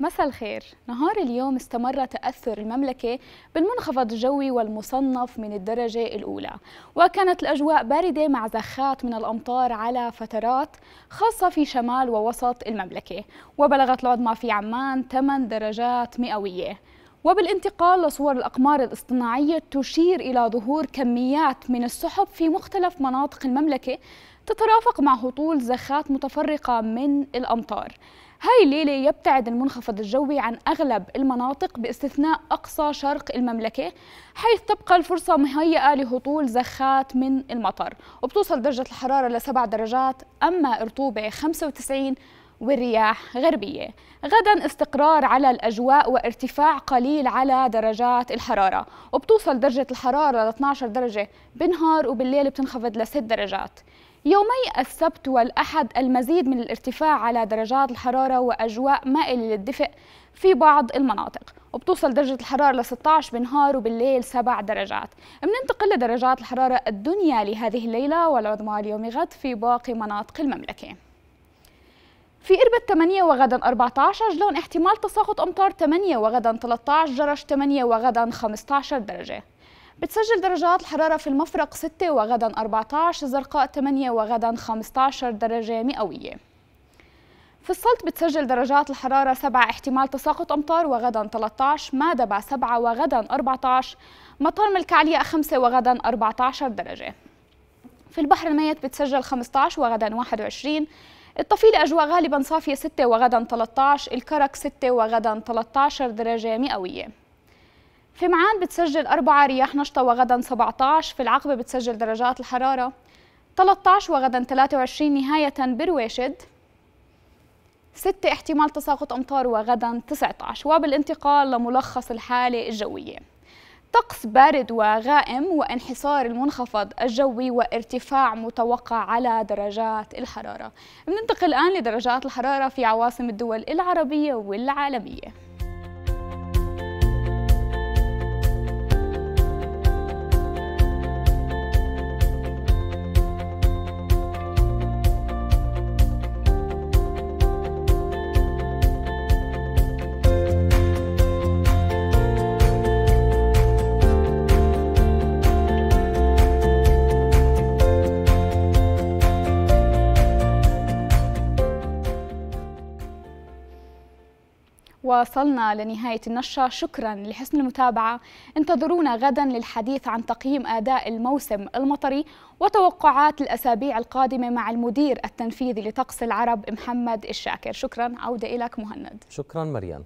مساء الخير نهار اليوم استمر تأثر المملكة بالمنخفض الجوي والمصنف من الدرجة الأولى وكانت الأجواء باردة مع زخات من الأمطار على فترات خاصة في شمال ووسط المملكة وبلغت العظمى في عمان 8 درجات مئوية وبالانتقال لصور الأقمار الاصطناعية تشير إلى ظهور كميات من السحب في مختلف مناطق المملكة تترافق مع هطول زخات متفرقة من الأمطار هاي الليلة يبتعد المنخفض الجوي عن أغلب المناطق باستثناء أقصى شرق المملكة حيث تبقى الفرصة مهيئة لهطول زخات من المطر وبتوصل درجة الحرارة لسبع درجات أما الرطوبة 95 والرياح غربية غدا استقرار على الأجواء وارتفاع قليل على درجات الحرارة وبتوصل درجة الحرارة ل 12 درجة بالنهار وبالليل بتنخفض ل 6 درجات يومي السبت والأحد المزيد من الارتفاع على درجات الحرارة وأجواء مائلة للدفء في بعض المناطق وبتوصل درجة الحرارة ل 16 بالنهار وبالليل 7 درجات بننتقل لدرجات الحرارة الدنيا لهذه الليلة والعظمى اليوم غد في باقي مناطق المملكة في إربد 8 وغدا 14 جلون احتمال تساقط أمطار 8 وغدا 13 جرش 8 وغدا 15 درجة بتسجل درجات الحرارة في المفرق 6 وغدا 14 الزرقاء 8 وغدا 15 درجة مئوية في الصلت بتسجل درجات الحرارة 7 احتمال تساقط أمطار وغدا 13 مادبع 7 وغدا 14 مطار ملكعلية 5 وغدا 14 درجة في البحر الميت بتسجل 15 وغدا 21 الطفيلة أجواء غالبا صافية 6 وغدا 13 الكرك 6 وغدا 13 درجة مئوية في معان بتسجل 4 رياح نشطة وغدا 17 في العقبة بتسجل درجات الحرارة 13 وغدا 23 نهاية برواشد 6 احتمال تساقط أمطار وغدا 19 وبالانتقال لملخص الحالة الجوية طقس بارد وغائم وانحصار المنخفض الجوي وارتفاع متوقع على درجات الحرارة ننتقل الآن لدرجات الحرارة في عواصم الدول العربية والعالمية وصلنا لنهاية النشرة شكرا لحسن المتابعة انتظرونا غدا للحديث عن تقييم أداء الموسم المطري وتوقعات الأسابيع القادمة مع المدير التنفيذي لطقس العرب محمد الشاكر شكرا عودة إليك مهند شكرا مريم